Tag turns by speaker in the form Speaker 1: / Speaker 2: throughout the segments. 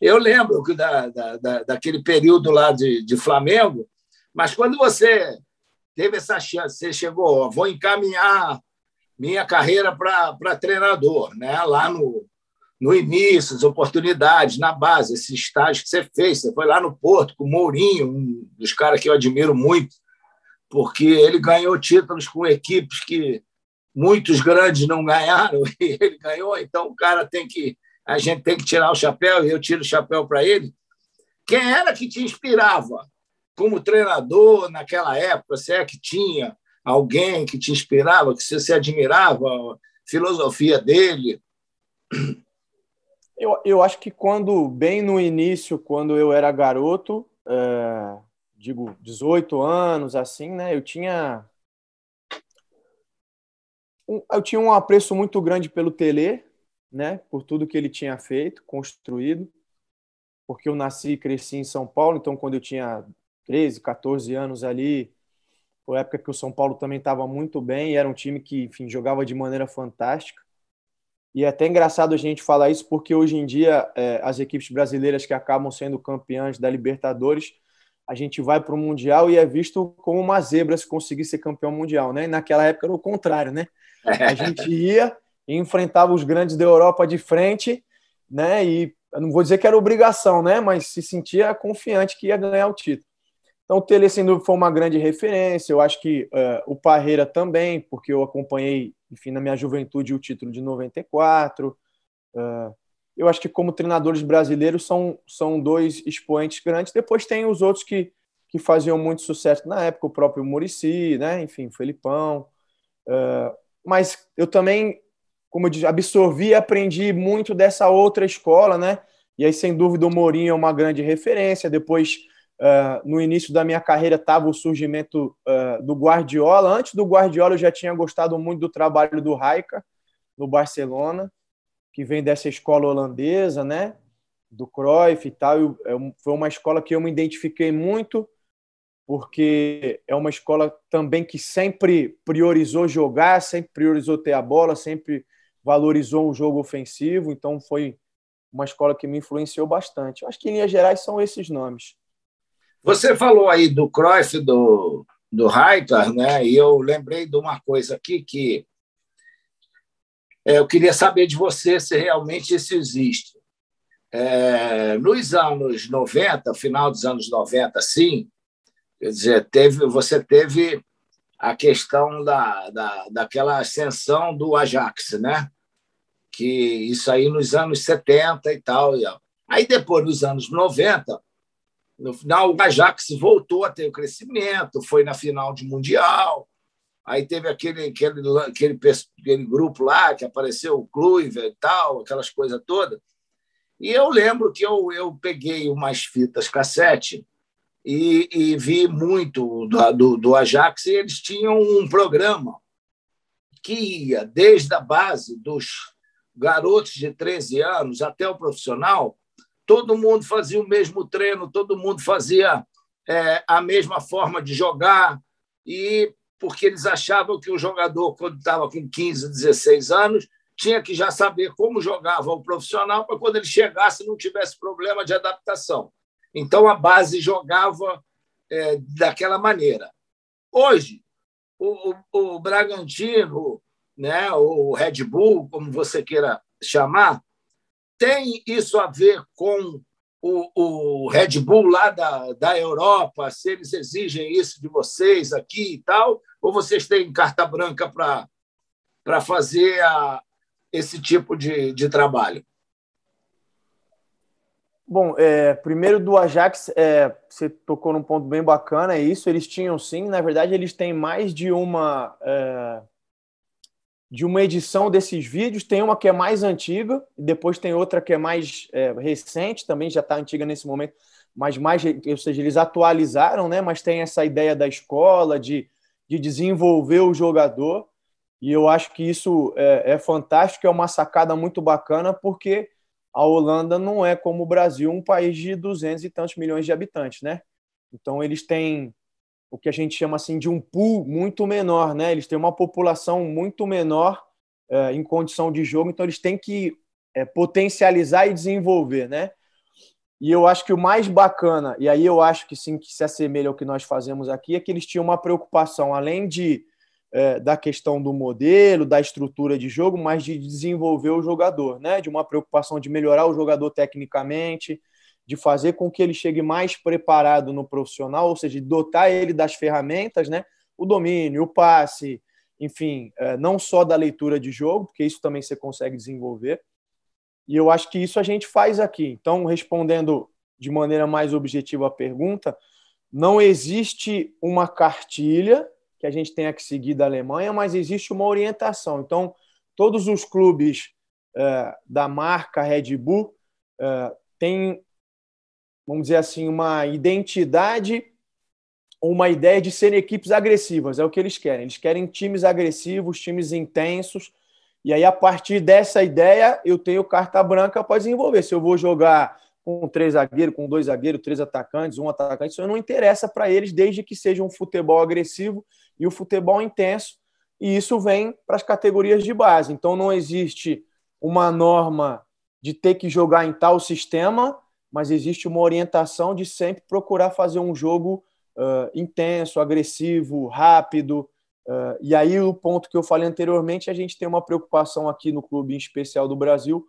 Speaker 1: Eu lembro da, da, daquele período lá de, de Flamengo, mas quando você teve essa chance, você chegou, ó, vou encaminhar minha carreira para treinador, né? lá no, no início, as oportunidades, na base, esses estágios que você fez. Você foi lá no Porto com o Mourinho, um dos caras que eu admiro muito, porque ele ganhou títulos com equipes que muitos grandes não ganharam e ele ganhou, então o cara tem que a gente tem que tirar o chapéu, e eu tiro o chapéu para ele. Quem era que te inspirava como treinador naquela época? Se é que tinha alguém que te inspirava, que você se admirava, a filosofia dele?
Speaker 2: Eu, eu acho que quando, bem no início, quando eu era garoto, é, digo, 18 anos, assim, né? Eu tinha eu tinha um apreço muito grande pelo Tele, né, por tudo que ele tinha feito, construído, porque eu nasci e cresci em São Paulo, então quando eu tinha 13, 14 anos ali, foi a época que o São Paulo também estava muito bem, e era um time que, enfim, jogava de maneira fantástica. E é até engraçado a gente falar isso, porque hoje em dia é, as equipes brasileiras que acabam sendo campeãs da Libertadores, a gente vai para o Mundial e é visto como uma zebra se conseguir ser campeão mundial, né? E naquela época era o contrário, né?
Speaker 1: É. A gente
Speaker 2: ia e enfrentava os grandes da Europa de frente, né? E não vou dizer que era obrigação, né? Mas se sentia confiante que ia ganhar o título. Então, o Tele, sem dúvida, foi uma grande referência. Eu acho que uh, o Parreira também, porque eu acompanhei, enfim, na minha juventude, o título de 94. Uh, eh, eu acho que, como treinadores brasileiros, são, são dois expoentes grandes. Depois tem os outros que, que faziam muito sucesso na época, o próprio Murici, né? enfim, o Felipão. Uh, mas eu também como eu disse, absorvi e aprendi muito dessa outra escola, né? E aí, sem dúvida, o Mourinho é uma grande referência. Depois, uh, no início da minha carreira, estava o surgimento uh, do Guardiola. Antes do Guardiola, eu já tinha gostado muito do trabalho do Raika, no Barcelona, que vem dessa escola holandesa, né? Do Cruyff e tal. Eu, é eu, foi uma escola que eu me identifiquei muito, porque é uma escola também que sempre priorizou jogar, sempre priorizou ter a bola, sempre valorizou um jogo ofensivo, então foi uma escola que me influenciou bastante. Eu acho que, em linhas gerais, são esses nomes.
Speaker 1: Você falou aí do Cruyff, do, do Rijkaard, né? e eu lembrei de uma coisa aqui que é, eu queria saber de você se realmente isso existe. É, nos anos 90, final dos anos 90, sim, quer dizer, teve, você teve a questão da, da, daquela ascensão do Ajax, né? que isso aí nos anos 70 e tal. E, aí depois, nos anos 90, no final, o Ajax voltou a ter o crescimento, foi na final de Mundial, aí teve aquele, aquele, aquele, aquele grupo lá que apareceu, o Kluiver e tal, aquelas coisas todas. E eu lembro que eu, eu peguei umas fitas cassete e, e vi muito do, do, do Ajax, e eles tinham um programa que ia desde a base dos garotos de 13 anos até o profissional, todo mundo fazia o mesmo treino, todo mundo fazia é, a mesma forma de jogar, e porque eles achavam que o jogador, quando estava com 15, 16 anos, tinha que já saber como jogava o profissional para quando ele chegasse não tivesse problema de adaptação. Então a base jogava é, daquela maneira. Hoje, o, o, o Bragantino, né, o Red Bull, como você queira chamar, tem isso a ver com o, o, Red Bull lá da, da Europa, se eles exigem isso de vocês aqui e tal, ou vocês têm carta branca para fazer a, esse tipo de, de trabalho?
Speaker 2: Bom, é, primeiro do Ajax, é, você tocou num ponto bem bacana, é isso. Eles tinham sim, na verdade, eles têm mais de uma é, de uma edição desses vídeos. Tem uma que é mais antiga, depois tem outra que é mais é, recente, também já está antiga nesse momento, mas mais, ou seja, eles atualizaram, né? Mas tem essa ideia da escola de, de desenvolver o jogador, e eu acho que isso é, é fantástico, é uma sacada muito bacana, porque a Holanda não é como o Brasil, um país de 200 e tantos milhões de habitantes, né? Então eles têm o que a gente chama assim de um pool muito menor, né? Eles têm uma população muito menor é, em condição de jogo, então eles têm que é, potencializar e desenvolver, né? E eu acho que o mais bacana, e aí eu acho que sim, que se assemelha ao que nós fazemos aqui, é que eles tinham uma preocupação, além de é, da questão do modelo, da estrutura de jogo, mas de desenvolver o jogador, né? De uma preocupação de melhorar o jogador tecnicamente, de fazer com que ele chegue mais preparado no profissional, ou seja, de dotar ele das ferramentas, né? O domínio, o passe, enfim, é, não só da leitura de jogo, porque isso também você consegue desenvolver. E eu acho que isso a gente faz aqui. Então, respondendo de maneira mais objetiva a pergunta, não existe uma cartilha que a gente tenha que seguir da Alemanha, mas existe uma orientação. Então, todos os clubes é, da marca Red Bull é, têm, vamos dizer assim, uma identidade uma ideia de serem equipes agressivas, é o que eles querem. Eles querem times agressivos, times intensos. E aí, a partir dessa ideia, eu tenho carta branca para desenvolver. Se eu vou jogar com três zagueiros, com dois zagueiros, três atacantes, um atacante, isso não interessa para eles, desde que seja um futebol agressivo e o futebol intenso, e isso vem para as categorias de base. Então não existe uma norma de ter que jogar em tal sistema, mas existe uma orientação de sempre procurar fazer um jogo uh, intenso, agressivo, rápido. Uh, e aí o ponto que eu falei anteriormente, a gente tem uma preocupação aqui no clube, em especial do Brasil,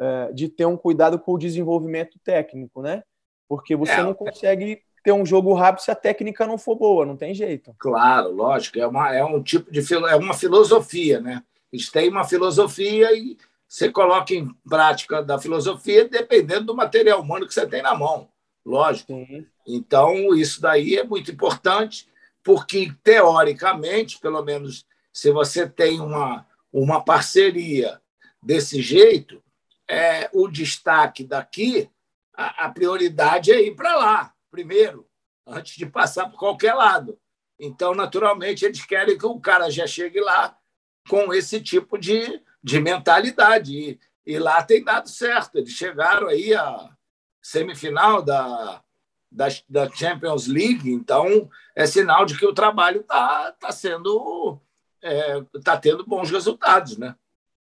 Speaker 2: uh, de ter um cuidado com o desenvolvimento técnico, né? Porque você é, não é. consegue ter um jogo rápido se a técnica não for boa, não tem jeito.
Speaker 1: Claro, lógico, é, uma, é um tipo de é uma filosofia, né? Eles têm uma filosofia e você coloca em prática da filosofia dependendo do material humano que você tem na mão, lógico. Então, isso daí é muito importante, porque, teoricamente, pelo menos, se você tem uma, uma parceria desse jeito, é, o destaque daqui, a, a prioridade é ir para lá primeiro, antes de passar por qualquer lado. Então, naturalmente, eles querem que o cara já chegue lá com esse tipo de, de mentalidade. E, e lá tem dado certo. Eles chegaram aí à semifinal da, da, da Champions League, então é sinal de que o trabalho está tá sendo. está é, tá tendo bons resultados, né?